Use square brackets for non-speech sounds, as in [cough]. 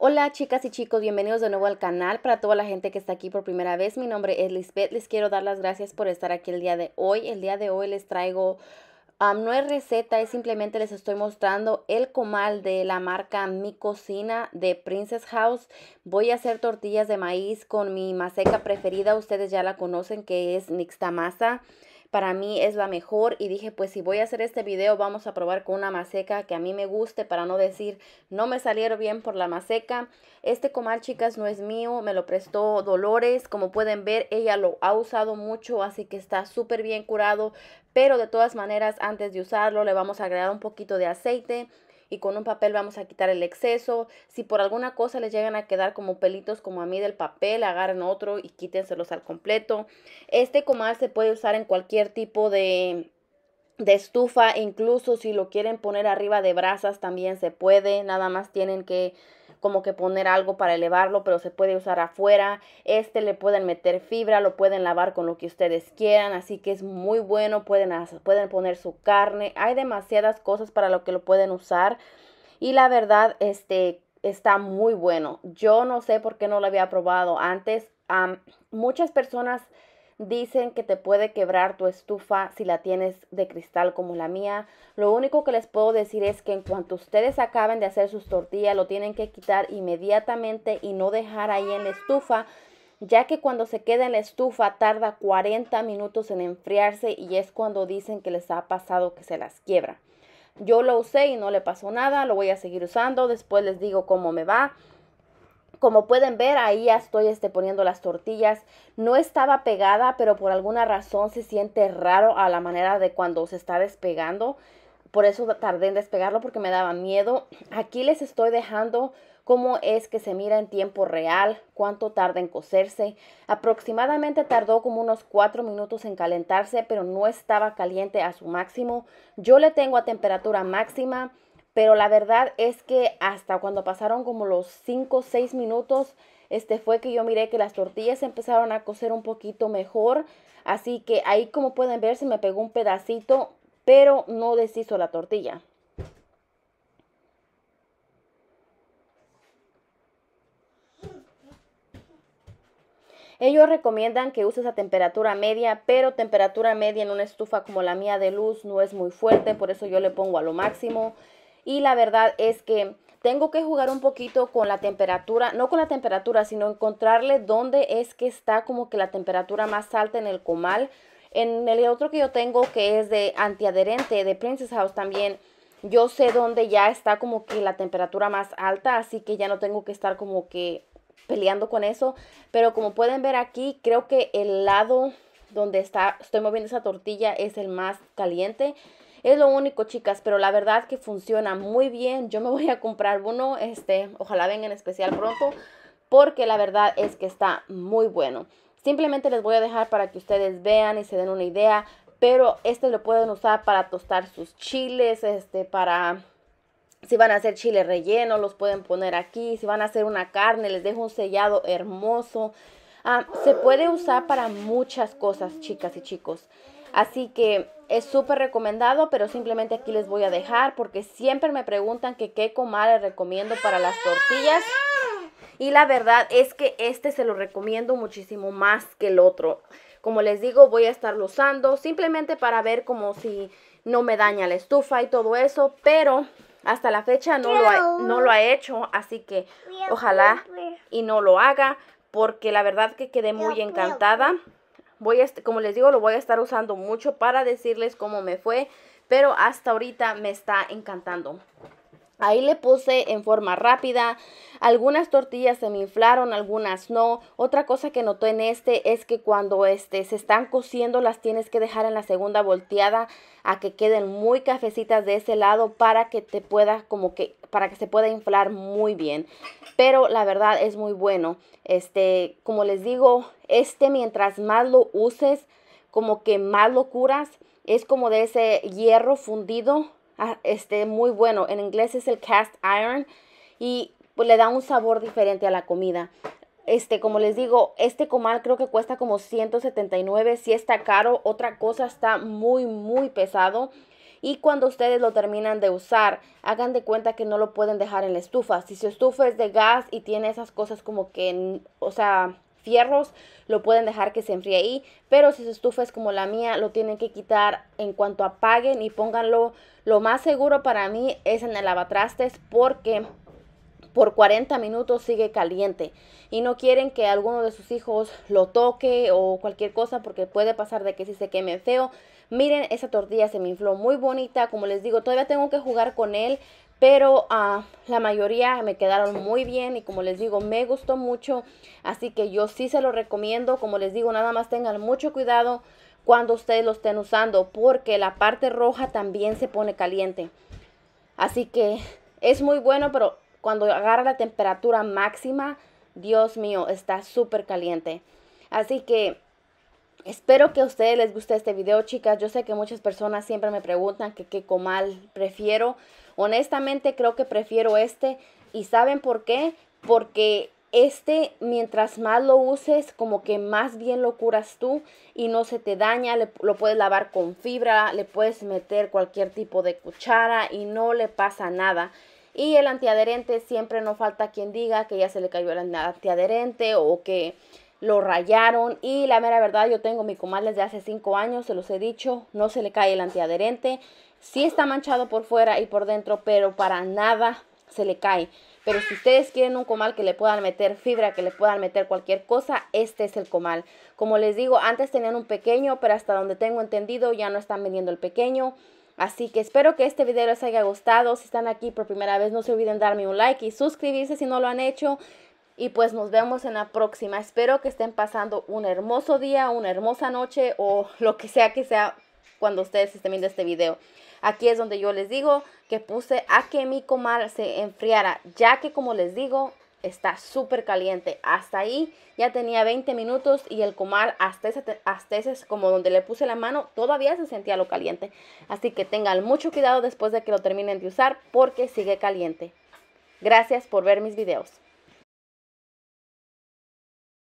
Hola chicas y chicos, bienvenidos de nuevo al canal. Para toda la gente que está aquí por primera vez, mi nombre es Lisbeth. Les quiero dar las gracias por estar aquí el día de hoy. El día de hoy les traigo, no es receta, es simplemente les estoy mostrando el comal de la marca Mi Cocina de Princess House. Voy a hacer tortillas de maíz con mi maseca preferida. Ustedes ya la conocen que es Nixtamasa para mí es la mejor y dije pues si voy a hacer este video vamos a probar con una maseca que a mí me guste para no decir no me salieron bien por la maseca. Este comal chicas no es mío, me lo prestó Dolores, como pueden ver ella lo ha usado mucho así que está súper bien curado pero de todas maneras antes de usarlo le vamos a agregar un poquito de aceite y con un papel vamos a quitar el exceso. Si por alguna cosa les llegan a quedar como pelitos como a mí del papel, agarren otro y quítenselos al completo. Este comal se puede usar en cualquier tipo de de estufa, incluso si lo quieren poner arriba de brasas también se puede, nada más tienen que como que poner algo para elevarlo, pero se puede usar afuera. Este le pueden meter fibra, lo pueden lavar con lo que ustedes quieran, así que es muy bueno, pueden, pueden poner su carne. Hay demasiadas cosas para lo que lo pueden usar. Y la verdad, este está muy bueno. Yo no sé por qué no lo había probado antes. muchas personas Dicen que te puede quebrar tu estufa si la tienes de cristal como la mía. Lo único que les puedo decir es que en cuanto ustedes acaben de hacer sus tortillas, lo tienen que quitar inmediatamente y no dejar ahí en la estufa ya que cuando se queda en la estufa tarda 40 minutos en enfriarse y es cuando dicen que les ha pasado que se las quiebra. Yo lo usé y no le pasó nada, lo voy a seguir usando, después les digo cómo me va. Como pueden ver, ahí ya estoy este, poniendo las tortillas. No estaba pegada, pero por alguna razón se siente raro a la manera de cuando se está despegando. Por eso tardé en despegarlo porque me daba miedo. Aquí les estoy dejando cómo es que se mira en tiempo real, cuánto tarda en cocerse. Aproximadamente tardó como unos 4 minutos en calentarse, pero no estaba caliente a su máximo. Yo le tengo a temperatura máxima pero la verdad es que hasta cuando pasaron como los 5 o 6 minutos, este fue que yo miré que las tortillas empezaron a cocer un poquito mejor. Así que ahí como pueden ver se me pegó un pedacito, pero no deshizo la tortilla. Ellos recomiendan que uses a temperatura media, pero temperatura media en una estufa como la mía de luz no es muy fuerte, por eso yo le pongo a lo máximo y la verdad es que tengo que jugar un poquito con la temperatura, no con la temperatura, sino encontrarle dónde es que está como que la temperatura más alta en el comal. En el otro que yo tengo que es de antiadherente de Princess House también, yo sé dónde ya está como que la temperatura más alta, así que ya no tengo que estar como que peleando con eso. Pero como pueden ver aquí, creo que el lado donde está, estoy moviendo esa tortilla es el más caliente. Es lo único, chicas, pero la verdad que funciona muy bien. Yo me voy a comprar uno, este, ojalá en especial pronto, porque la verdad es que está muy bueno. Simplemente les voy a dejar para que ustedes vean y se den una idea, pero este lo pueden usar para tostar sus chiles, este, para si van a hacer chile relleno, los pueden poner aquí. Si van a hacer una carne, les dejo un sellado hermoso. Ah, se puede usar para muchas cosas, chicas y chicos. Así que es súper recomendado, pero simplemente aquí les voy a dejar porque siempre me preguntan que qué comal recomiendo para las tortillas. Y la verdad es que este se lo recomiendo muchísimo más que el otro. Como les digo, voy a estarlo usando simplemente para ver como si no me daña la estufa y todo eso, pero hasta la fecha no lo no lo ha hecho, así que ojalá y no lo haga porque la verdad que quedé muy encantada voy como les digo, lo voy a estar usando mucho para decirles cómo me fue, pero hasta ahorita me está encantando. Ahí le puse en forma rápida, algunas tortillas se me inflaron, algunas no. Otra cosa que noté en este es que cuando este, se están cociendo las tienes que dejar en la segunda volteada a que queden muy cafecitas de ese lado para que te pueda como que para que se pueda inflar muy bien. Pero la verdad es muy bueno. Este, como les digo, este mientras más lo uses, como que más lo curas, es como de ese hierro fundido Ah, este, muy bueno. En inglés es el cast iron y pues, le da un sabor diferente a la comida. Este, como les digo, este comal creo que cuesta como 179, si está caro. Otra cosa está muy, muy pesado. Y cuando ustedes lo terminan de usar, hagan de cuenta que no lo pueden dejar en la estufa. Si su estufa es de gas y tiene esas cosas como que, o sea, fierros, lo pueden dejar que se enfríe ahí, pero si su estufa es como la mía, lo tienen que quitar en cuanto apaguen y pónganlo. Lo más seguro para mí es en el lavatrastes porque por 40 minutos sigue caliente y no quieren que alguno de sus hijos lo toque o cualquier cosa porque puede pasar de que si se queme feo. Miren, esa tortilla se me infló muy bonita, como les digo, todavía tengo que jugar con él, pero a ah, la mayoría me quedaron muy bien y como les digo, me gustó mucho, así que yo sí se lo recomiendo, como les digo, nada más tengan mucho cuidado cuando ustedes lo estén usando, porque la parte roja también se pone caliente. Así que es muy bueno, pero cuando agarra la temperatura máxima, Dios mío, está súper caliente. Así que Espero que a ustedes les guste este video, chicas. Yo sé que muchas personas siempre me preguntan que qué comal prefiero. Honestamente creo que prefiero este y ¿saben por qué? Porque este, mientras más lo uses, como que más bien lo curas tú y no se te daña, lo puedes lavar con fibra, le puedes meter cualquier tipo de cuchara y no le pasa nada. Y el antiadherente siempre no falta quien diga que ya se le cayó el antiadherente o que lo rayaron y la mera verdad yo tengo mi comal desde hace 5 años, se los he dicho, no se le cae el antiadherente, sí está manchado por fuera y por dentro, pero para nada se le cae. Pero si ustedes quieren un comal que le puedan meter fibra, que le puedan meter cualquier cosa, este es el comal. Como les digo, antes tenían un pequeño, pero hasta donde tengo entendido ya no están vendiendo el pequeño. Así que espero que este video les haya gustado. Si están aquí por primera vez, no se olviden darme un like y suscribirse si no lo han hecho y pues nos vemos en la próxima. Espero que estén pasando un hermoso día, una hermosa noche o [laughs] lo que sea que sea cuando ustedes estén viendo este video. Aquí es donde yo les digo que puse a que mi comal se enfriara, ya que como les digo, está súper caliente. Hasta ahí ya tenía 20 minutos y el comal hasta ese, hasta ese como donde le puse la mano, todavía se sentía lo caliente. Así que tengan mucho cuidado después de que lo terminen de usar porque sigue caliente. Gracias por ver mis videos.